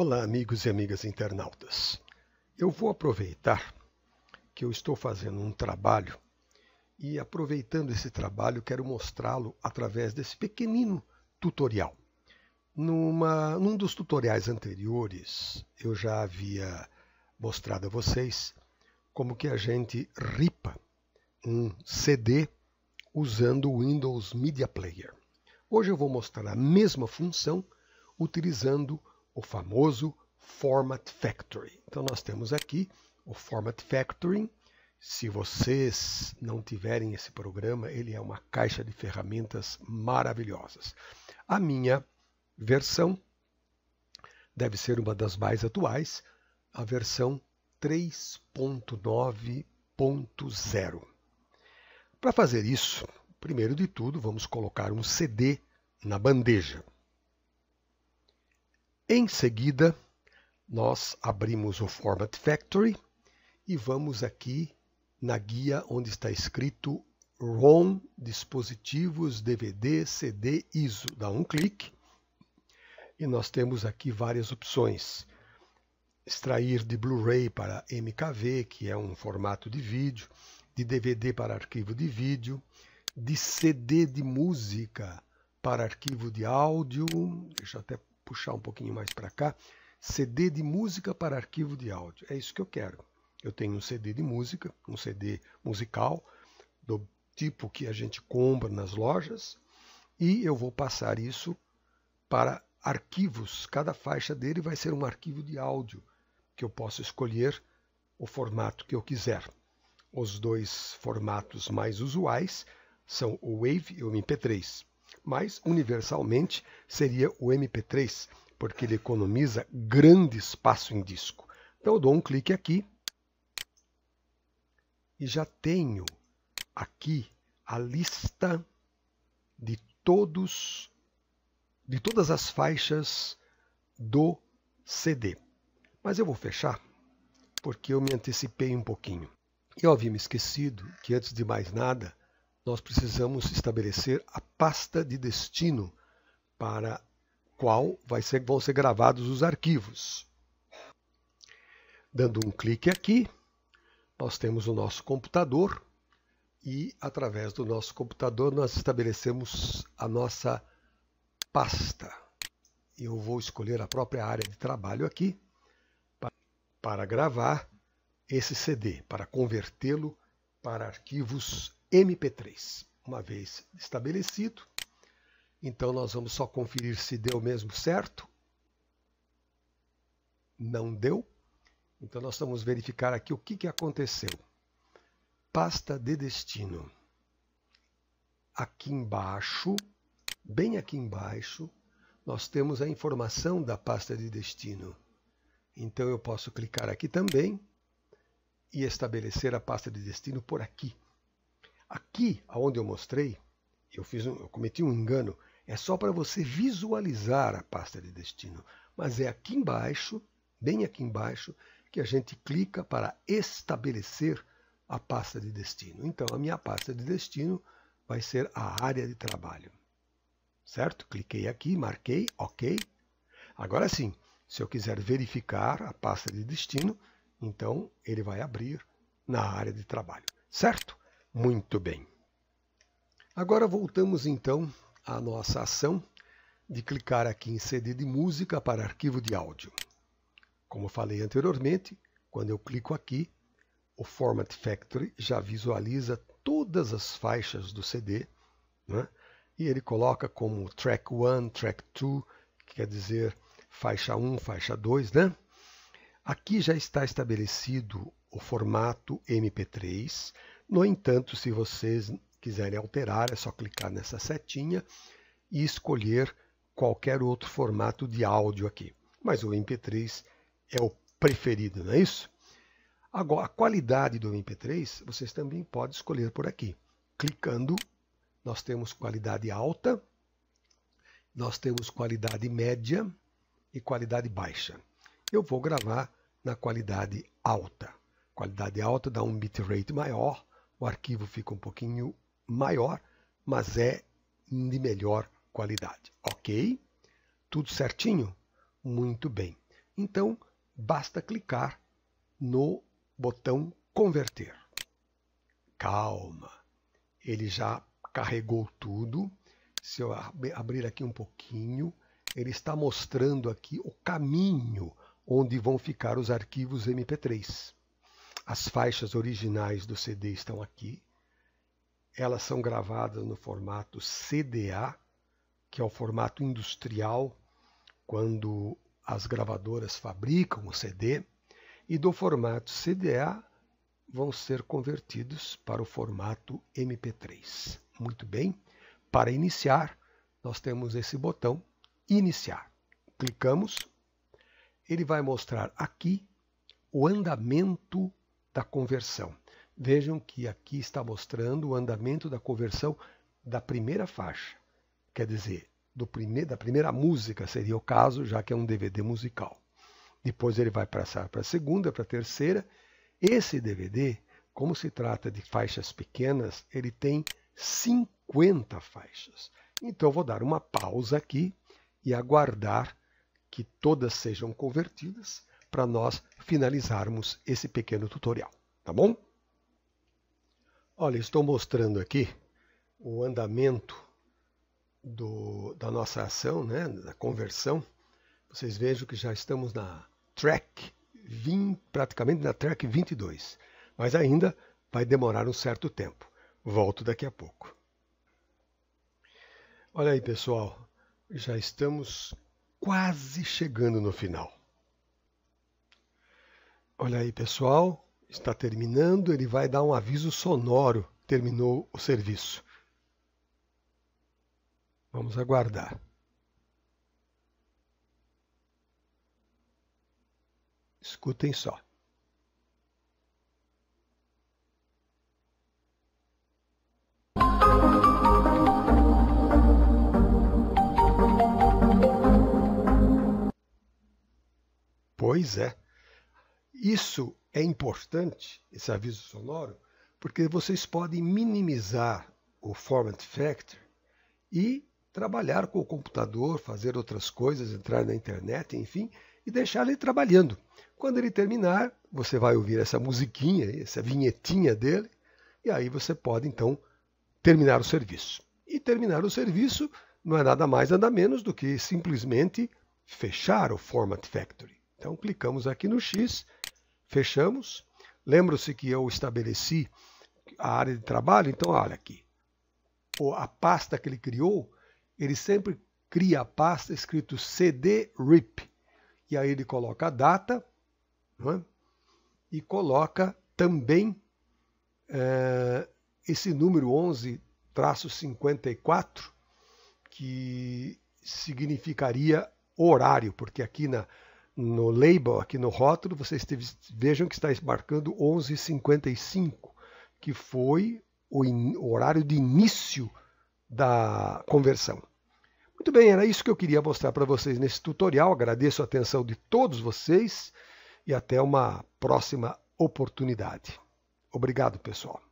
Olá, amigos e amigas internautas. Eu vou aproveitar que eu estou fazendo um trabalho e, aproveitando esse trabalho, quero mostrá-lo através desse pequenino tutorial. Numa, num dos tutoriais anteriores, eu já havia mostrado a vocês como que a gente ripa um CD usando o Windows Media Player. Hoje eu vou mostrar a mesma função utilizando o o famoso Format Factory. Então nós temos aqui o Format Factory. Se vocês não tiverem esse programa, ele é uma caixa de ferramentas maravilhosas. A minha versão deve ser uma das mais atuais, a versão 3.9.0. Para fazer isso, primeiro de tudo, vamos colocar um CD na bandeja. Em seguida, nós abrimos o Format Factory e vamos aqui na guia onde está escrito ROM, dispositivos, DVD, CD, ISO. Dá um clique e nós temos aqui várias opções. Extrair de Blu-ray para MKV, que é um formato de vídeo, de DVD para arquivo de vídeo, de CD de música para arquivo de áudio, deixa eu até puxar um pouquinho mais para cá, CD de música para arquivo de áudio. É isso que eu quero. Eu tenho um CD de música, um CD musical, do tipo que a gente compra nas lojas, e eu vou passar isso para arquivos. Cada faixa dele vai ser um arquivo de áudio, que eu posso escolher o formato que eu quiser. Os dois formatos mais usuais são o WAV e o MP3 mas universalmente seria o MP3, porque ele economiza grande espaço em disco. Então eu dou um clique aqui e já tenho aqui a lista de todos de todas as faixas do CD. Mas eu vou fechar porque eu me antecipei um pouquinho. Eu havia me esquecido que antes de mais nada nós precisamos estabelecer a pasta de destino para qual vai ser, vão ser gravados os arquivos. Dando um clique aqui, nós temos o nosso computador e através do nosso computador nós estabelecemos a nossa pasta. Eu vou escolher a própria área de trabalho aqui para gravar esse CD, para convertê-lo para arquivos MP3. Uma vez estabelecido, então nós vamos só conferir se deu mesmo certo. Não deu. Então nós vamos verificar aqui o que, que aconteceu. Pasta de destino. Aqui embaixo, bem aqui embaixo, nós temos a informação da pasta de destino. Então eu posso clicar aqui também e estabelecer a pasta de destino por aqui. Aqui, aonde eu mostrei, eu, fiz um, eu cometi um engano. É só para você visualizar a pasta de destino. Mas é aqui embaixo, bem aqui embaixo, que a gente clica para estabelecer a pasta de destino. Então, a minha pasta de destino vai ser a área de trabalho. Certo? Cliquei aqui, marquei, ok. Agora sim, se eu quiser verificar a pasta de destino, então ele vai abrir na área de trabalho. Certo? Muito bem. Agora voltamos então à nossa ação de clicar aqui em CD de música para arquivo de áudio. Como falei anteriormente, quando eu clico aqui, o Format Factory já visualiza todas as faixas do CD né? e ele coloca como Track 1, Track 2, que quer dizer faixa 1, faixa 2. Né? Aqui já está estabelecido o formato MP3, no entanto, se vocês quiserem alterar, é só clicar nessa setinha e escolher qualquer outro formato de áudio aqui. Mas o MP3 é o preferido, não é isso? Agora, a qualidade do MP3 vocês também podem escolher por aqui. Clicando, nós temos qualidade alta, nós temos qualidade média e qualidade baixa. Eu vou gravar na qualidade alta. Qualidade alta dá um bitrate maior, o arquivo fica um pouquinho maior, mas é de melhor qualidade. Ok? Tudo certinho? Muito bem. Então, basta clicar no botão converter. Calma, ele já carregou tudo. Se eu abrir aqui um pouquinho, ele está mostrando aqui o caminho onde vão ficar os arquivos MP3. As faixas originais do CD estão aqui. Elas são gravadas no formato CDA, que é o formato industrial, quando as gravadoras fabricam o CD, e do formato CDA vão ser convertidos para o formato MP3. Muito bem, para iniciar, nós temos esse botão Iniciar. Clicamos, ele vai mostrar aqui o andamento da conversão. Vejam que aqui está mostrando o andamento da conversão da primeira faixa. Quer dizer, da primeira música seria o caso, já que é um DVD musical. Depois ele vai passar para a segunda, para a terceira. Esse DVD, como se trata de faixas pequenas, ele tem 50 faixas. Então eu vou dar uma pausa aqui e aguardar que todas sejam convertidas para nós finalizarmos esse pequeno tutorial, tá bom? Olha, estou mostrando aqui o andamento do, da nossa ação, né, da conversão. Vocês vejam que já estamos na track 20, praticamente na track 22, mas ainda vai demorar um certo tempo. Volto daqui a pouco. Olha aí, pessoal, já estamos quase chegando no final. Olha aí, pessoal, está terminando, ele vai dar um aviso sonoro. Terminou o serviço. Vamos aguardar. Escutem só. Pois é. Isso é importante, esse aviso sonoro, porque vocês podem minimizar o format factor e trabalhar com o computador, fazer outras coisas, entrar na internet, enfim, e deixar ele trabalhando. Quando ele terminar, você vai ouvir essa musiquinha, essa vinhetinha dele, e aí você pode então terminar o serviço. E terminar o serviço não é nada mais, nada menos do que simplesmente fechar o Format Factory. Então clicamos aqui no X Fechamos. Lembra-se que eu estabeleci a área de trabalho? Então, olha aqui. A pasta que ele criou, ele sempre cria a pasta escrito CD RIP. E aí ele coloca a data é? e coloca também é, esse número 11-54, que significaria horário, porque aqui na, no label, aqui no rótulo, vocês teve, vejam que está marcando 11h55, que foi o, in, o horário de início da conversão. Muito bem, era isso que eu queria mostrar para vocês nesse tutorial. Agradeço a atenção de todos vocês e até uma próxima oportunidade. Obrigado, pessoal.